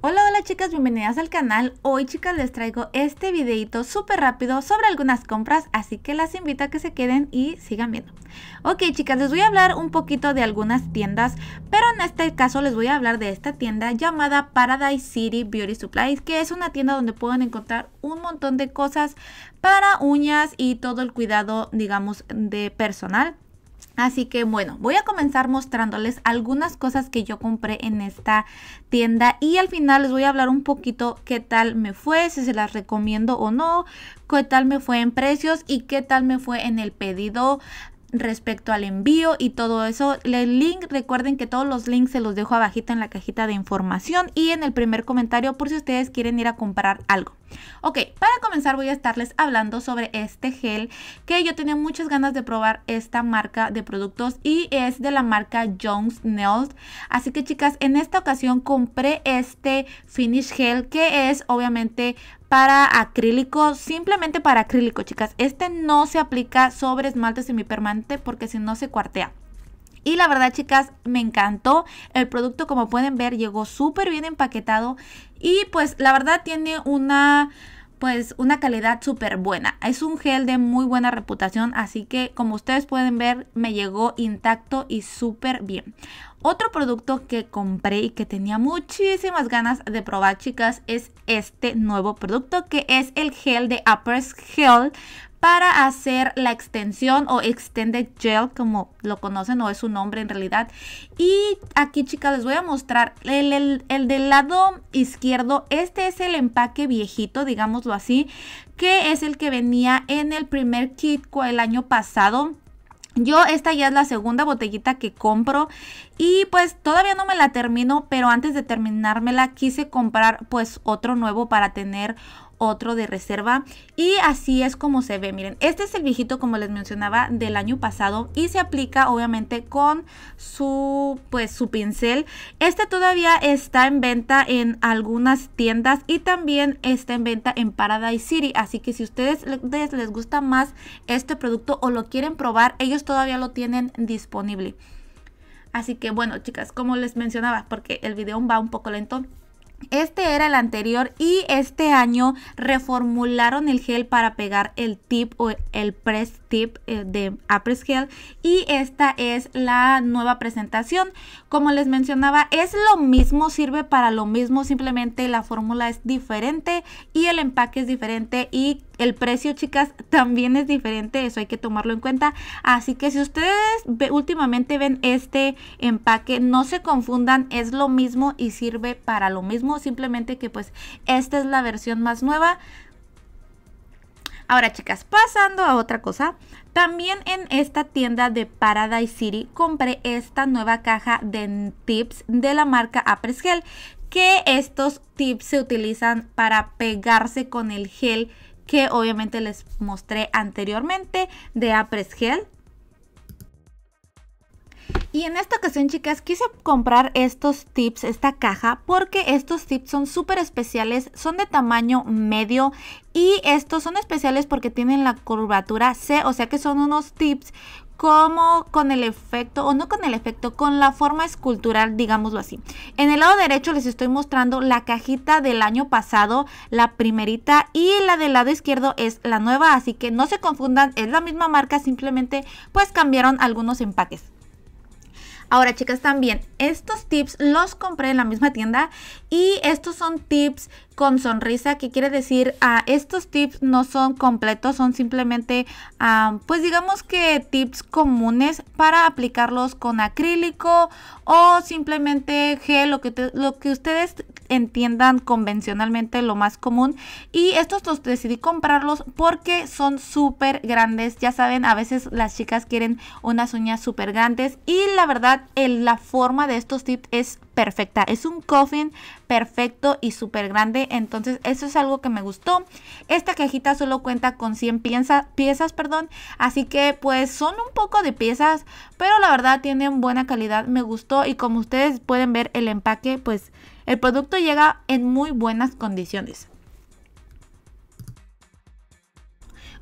Hola hola chicas, bienvenidas al canal. Hoy chicas les traigo este videito súper rápido sobre algunas compras, así que las invito a que se queden y sigan viendo. Ok chicas, les voy a hablar un poquito de algunas tiendas, pero en este caso les voy a hablar de esta tienda llamada Paradise City Beauty Supplies, que es una tienda donde pueden encontrar un montón de cosas para uñas y todo el cuidado, digamos, de personal. Así que bueno, voy a comenzar mostrándoles algunas cosas que yo compré en esta tienda y al final les voy a hablar un poquito qué tal me fue, si se las recomiendo o no, qué tal me fue en precios y qué tal me fue en el pedido respecto al envío y todo eso. El link, recuerden que todos los links se los dejo abajito en la cajita de información y en el primer comentario por si ustedes quieren ir a comprar algo. Ok, para comenzar voy a estarles hablando sobre este gel que yo tenía muchas ganas de probar esta marca de productos y es de la marca Jones Nails. Así que chicas, en esta ocasión compré este finish gel que es obviamente para acrílico, simplemente para acrílico, chicas. Este no se aplica sobre esmalte semipermanente porque si no se cuartea. Y la verdad, chicas, me encantó el producto. Como pueden ver, llegó súper bien empaquetado. Y pues la verdad tiene una pues una calidad súper buena. Es un gel de muy buena reputación, así que como ustedes pueden ver, me llegó intacto y súper bien. Otro producto que compré y que tenía muchísimas ganas de probar, chicas, es este nuevo producto que es el gel de Upper's Gel para hacer la extensión o extended gel como lo conocen o es su nombre en realidad y aquí chicas les voy a mostrar el, del lado izquierdo este es el empaque viejito digámoslo así que es el que venía en el primer kit el año pasado yo esta ya es la segunda botellita que compro y pues todavía no me la termino, pero antes de terminármela quise comprar pues otro nuevo para tener otro de reserva y así es como se ve miren este es el viejito como les mencionaba del año pasado y se aplica obviamente con su pues su pincel este todavía está en venta en algunas tiendas y también está en venta en Paradise City así que si ustedes les, gusta más este producto o lo quieren probar ellos todavía lo tienen disponible Así que bueno, chicas, como les mencionaba, porque el video va un poco lento, este era el anterior y este año reformularon el gel para pegar el tip o el press tip eh, de Apres Gel y esta es la nueva presentación. Como les mencionaba, es lo mismo, sirve para lo mismo, simplemente la fórmula es diferente y el empaque es diferente y el precio, chicas, también es diferente, eso hay que tomarlo en cuenta. Así que si ustedes últimamente ven este empaque, no se confundan, es lo mismo y sirve para lo mismo, simplemente que pues esta es la versión más nueva. Ahora chicas, pasando a otra cosa, también en esta tienda de Paradise City compré esta nueva caja de tips de la marca Apres Gel, que estos tips se utilizan para pegarse con el gel que obviamente les mostré anteriormente de Apres Gel. Y en esta ocasión, chicas, quise comprar estos tips, esta caja, porque estos tips son súper especiales, son de tamaño medio y estos son especiales porque tienen la curvatura C, o sea que son unos tips como con el efecto, o no con el efecto, con la forma escultural, digámoslo así. En el lado derecho les estoy mostrando la cajita del año pasado, la primerita, y la del lado izquierdo es la nueva, así que no se confundan, es la misma marca, simplemente pues cambiaron algunos empaques. Ahora, chicas, también estos tips los compré en la misma tienda y estos son tips con sonrisa, que quiere decir, ah, estos tips no son completos, son simplemente, ah, pues digamos que tips comunes para aplicarlos con acrílico o simplemente gel, lo que, lo que ustedes entiendan convencionalmente lo más común. Y estos los decidí comprarlos porque son súper grandes. Ya saben, a veces las chicas quieren unas uñas súper grandes. Y la verdad, en la forma de estos tips es perfecta. Es un coffin perfecto y súper grande. Entonces, eso es algo que me gustó. Esta cajita solo cuenta con 100 piezas piezas, perdón. Así que, pues, son un poco de piezas, pero la verdad tienen buena calidad. Me gustó y como ustedes pueden ver, el empaque, pues, el producto llega en muy buenas condiciones.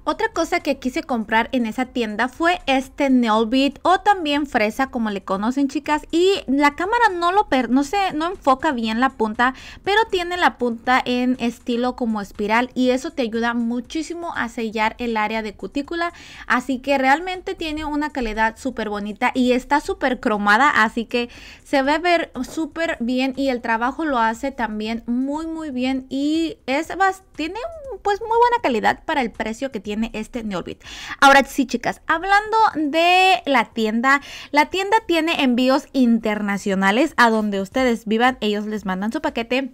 Otra cosa que quise comprar en esa tienda fue este nail bit o también fresa como le conocen chicas y la cámara no lo per no sé, no enfoca bien la punta, pero tiene la punta en estilo como espiral y eso te ayuda muchísimo a sellar el área de cutícula, así que realmente tiene una calidad súper bonita y está súper cromada, así que se ve ver súper bien y el trabajo lo hace también muy muy bien y es tiene pues muy buena calidad para el precio que tiene este Neolbit. Ahora sí, chicas, hablando de la tienda, la tienda tiene envíos internacionales a donde ustedes vivan, ellos les mandan su paquete.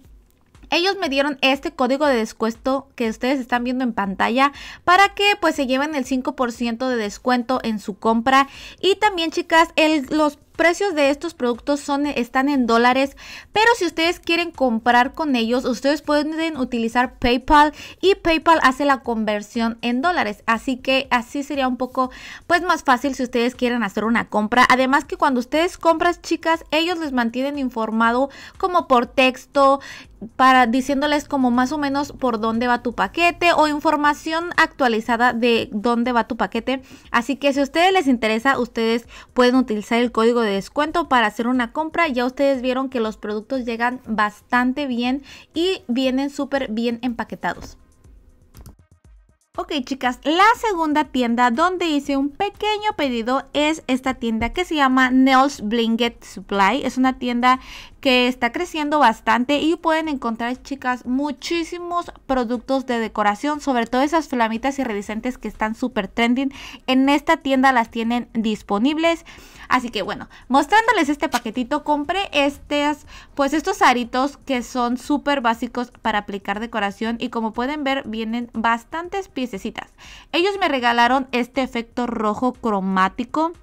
Ellos me dieron este código de descuento que ustedes están viendo en pantalla para que pues se lleven el 5% de descuento en su compra. Y también chicas, el, los precios de estos productos son, están en dólares, pero si ustedes quieren comprar con ellos, ustedes pueden utilizar PayPal y PayPal hace la conversión en dólares. Así que así sería un poco pues más fácil si ustedes quieren hacer una compra. Además que cuando ustedes compras, chicas, ellos les mantienen informado como por texto, para diciéndoles como más o menos por dónde va tu paquete o información actualizada de dónde va tu paquete. Así que si a ustedes les interesa, ustedes pueden utilizar el código de descuento para hacer una compra. Ya ustedes vieron que los productos llegan bastante bien y vienen súper bien empaquetados. Ok chicas, la segunda tienda donde hice un pequeño pedido es esta tienda que se llama Nails Blinget Supply. Es una tienda que está creciendo bastante y pueden encontrar, chicas, muchísimos productos de decoración, sobre todo esas flamitas iridiscentes que están súper trending. En esta tienda las tienen disponibles. Así que bueno, mostrándoles este paquetito, compré estas, pues estos aritos que son súper básicos para aplicar decoración y como pueden ver vienen bastantes piececitas. Ellos me regalaron este efecto rojo cromático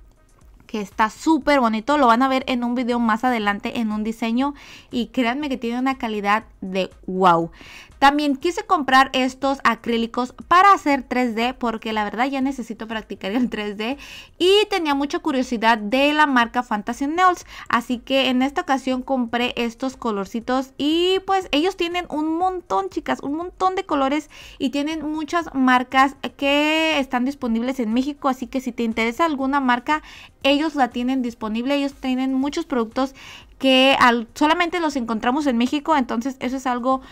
que está súper bonito. Lo van a ver en un video más adelante en un diseño y créanme que tiene una calidad de wow. También quise comprar estos acrílicos para hacer 3D porque la verdad ya necesito practicar el 3D y tenía mucha curiosidad de la marca Fantasy Nails. Así que en esta ocasión compré estos colorcitos y pues ellos tienen un montón chicas, un montón de colores y tienen muchas marcas que están disponibles en México. Así que si te interesa alguna marca ellos la tienen disponible, ellos tienen muchos productos que al, solamente los encontramos en México, entonces eso es algo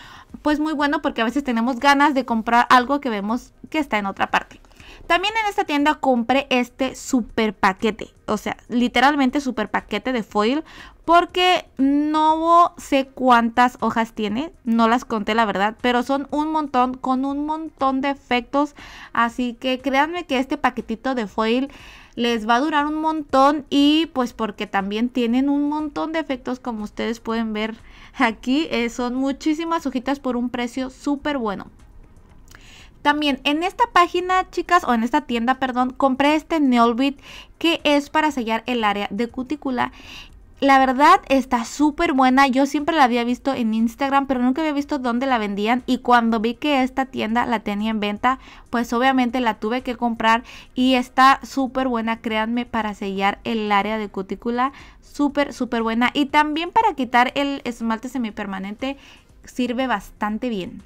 pues muy bueno porque a veces tenemos ganas de comprar algo que vemos que está en otra parte. También en esta tienda compré este super paquete, o sea, literalmente super paquete de foil, porque no sé cuántas hojas tiene, no las conté la verdad, pero son un montón, con un montón de efectos, así que créanme que este paquetito de foil les va a durar un montón y pues porque también tienen un montón de efectos como ustedes pueden ver aquí, eh, son muchísimas hojitas por un precio súper bueno. También en esta página, chicas, o en esta tienda, perdón, compré este Neolbit que es para sellar el área de cutícula. La verdad está súper buena. Yo siempre la había visto en Instagram, pero nunca había visto dónde la vendían. Y cuando vi que esta tienda la tenía en venta, pues obviamente la tuve que comprar. Y está súper buena, créanme, para sellar el área de cutícula. Súper, súper buena. Y también para quitar el esmalte semipermanente sirve bastante bien.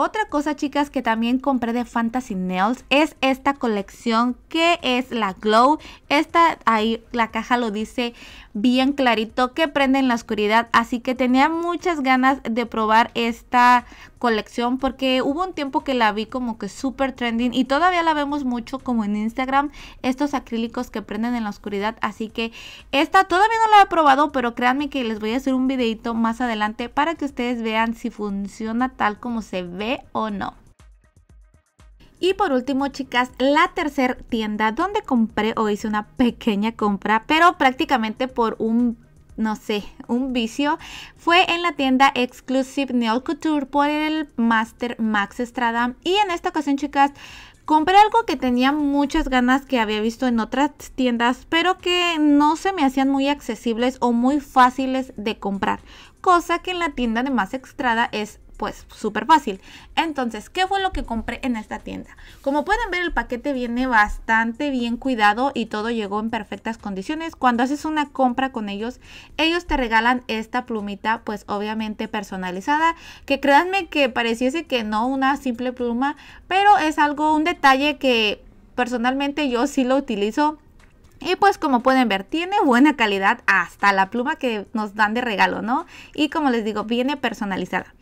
Otra cosa, chicas, que también compré de Fantasy Nails es esta colección que es la Glow. Esta, ahí la caja lo dice bien clarito, que prende en la oscuridad. Así que tenía muchas ganas de probar esta colección porque hubo un tiempo que la vi como que súper trending y todavía la vemos mucho como en Instagram, estos acrílicos que prenden en la oscuridad, así que esta todavía no la he probado, pero créanme que les voy a hacer un videito más adelante para que ustedes vean si funciona tal como se ve o no. Y por último, chicas, la tercera tienda donde compré o hice una pequeña compra, pero prácticamente por un no sé, un vicio, fue en la tienda Exclusive neo Couture por el Master Max Estrada. Y en esta ocasión, chicas, compré algo que tenía muchas ganas que había visto en otras tiendas, pero que no se me hacían muy accesibles o muy fáciles de comprar cosa que en la tienda de Max Estrada es pues súper fácil. Entonces, ¿qué fue lo que compré en esta tienda? Como pueden ver, el paquete viene bastante bien cuidado y todo llegó en perfectas condiciones. Cuando haces una compra con ellos, ellos te regalan esta plumita, pues obviamente personalizada, que créanme que pareciese que no una simple pluma, pero es algo, un detalle que personalmente yo sí lo utilizo y pues como pueden ver, tiene buena calidad hasta la pluma que nos dan de regalo, ¿no? Y como les digo, viene personalizada.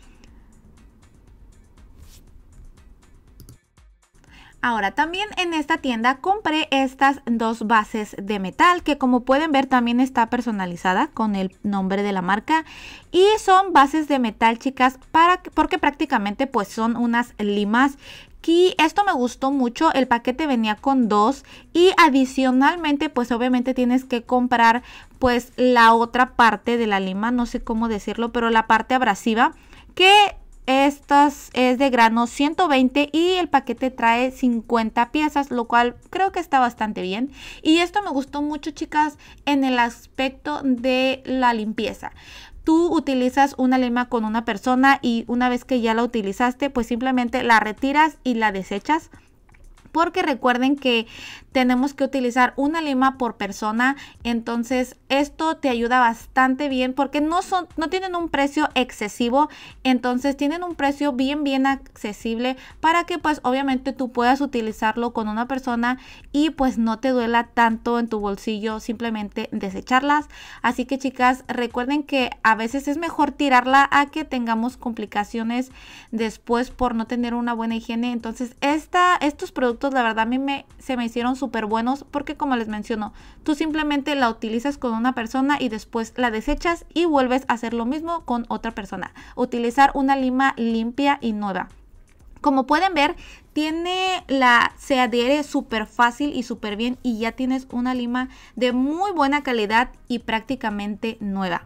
Ahora, también en esta tienda compré estas dos bases de metal que como pueden ver también está personalizada con el nombre de la marca y son bases de metal, chicas, para porque prácticamente pues son unas limas y esto me gustó mucho, el paquete venía con dos y adicionalmente pues obviamente tienes que comprar pues la otra parte de la lima, no sé cómo decirlo, pero la parte abrasiva que estas es de grano 120 y el paquete trae 50 piezas, lo cual creo que está bastante bien. Y esto me gustó mucho, chicas, en el aspecto de la limpieza tú utilizas una lima con una persona y una vez que ya la utilizaste, pues simplemente la retiras y la desechas. Porque recuerden que tenemos que utilizar una lima por persona. Entonces esto te ayuda bastante bien porque no, son, no tienen un precio excesivo. Entonces tienen un precio bien, bien accesible para que pues obviamente tú puedas utilizarlo con una persona y pues no te duela tanto en tu bolsillo simplemente desecharlas. Así que chicas, recuerden que a veces es mejor tirarla a que tengamos complicaciones después por no tener una buena higiene. Entonces esta, estos productos la verdad a mí me, se me hicieron su súper buenos porque como les menciono, tú simplemente la utilizas con una persona y después la desechas y vuelves a hacer lo mismo con otra persona. Utilizar una lima limpia y nueva. Como pueden ver, tiene la, se adhiere súper fácil y súper bien y ya tienes una lima de muy buena calidad y prácticamente nueva.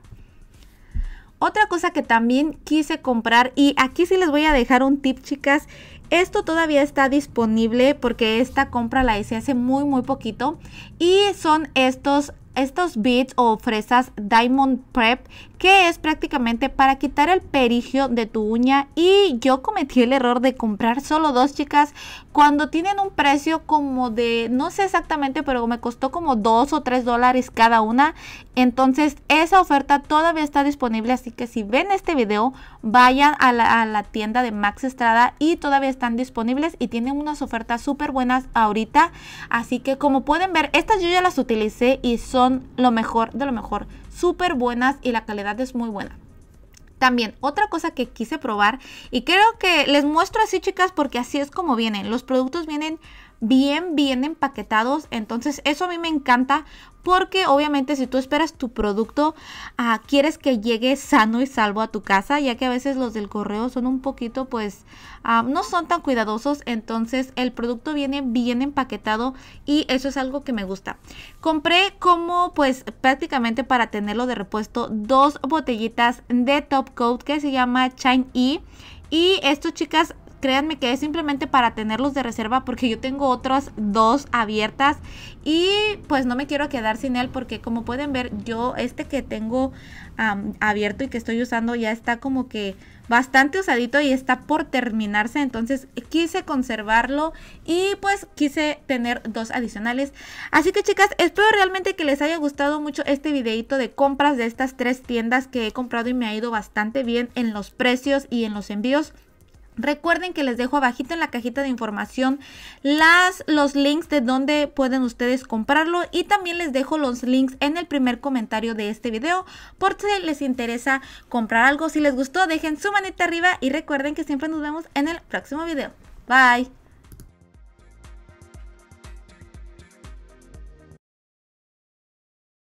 Otra cosa que también quise comprar y aquí sí les voy a dejar un tip chicas esto todavía está disponible porque esta compra la hice hace muy muy poquito y son estos estos beads o fresas Diamond Prep que es prácticamente para quitar el perigio de tu uña y yo cometí el error de comprar solo dos chicas cuando tienen un precio como de no sé exactamente pero me costó como dos o tres dólares cada una entonces esa oferta todavía está disponible así que si ven este video vayan a la, a la tienda de Max Estrada y todavía están disponibles y tienen unas ofertas súper buenas ahorita así que como pueden ver estas yo ya las utilicé y son son lo mejor de lo mejor, súper buenas y la calidad es muy buena. También otra cosa que quise probar y creo que les muestro así chicas porque así es como vienen. Los productos vienen bien, bien empaquetados. Entonces eso a mí me encanta porque obviamente si tú esperas tu producto, ah, quieres que llegue sano y salvo a tu casa, ya que a veces los del correo son un poquito, pues, ah, no son tan cuidadosos. Entonces el producto viene bien empaquetado y eso es algo que me gusta. Compré como, pues, prácticamente para tenerlo de repuesto, dos botellitas de Top Coat que se llama Shine E. Y esto, chicas, Créanme que es simplemente para tenerlos de reserva porque yo tengo otras dos abiertas y pues no me quiero quedar sin él porque como pueden ver yo este que tengo abierto y que estoy usando ya está como que bastante usadito y está por terminarse. Entonces quise conservarlo y pues quise tener dos adicionales. Así que chicas, espero realmente que les haya gustado mucho este videito de compras de estas tres tiendas que he comprado y me ha ido bastante bien en los precios y en los envíos. Recuerden que les dejo abajito en la cajita de información las, los links de donde pueden ustedes comprarlo y también les dejo los links en el primer comentario de este video por si les interesa comprar algo. Si les gustó dejen su manita arriba y recuerden que siempre nos vemos en el próximo video. Bye.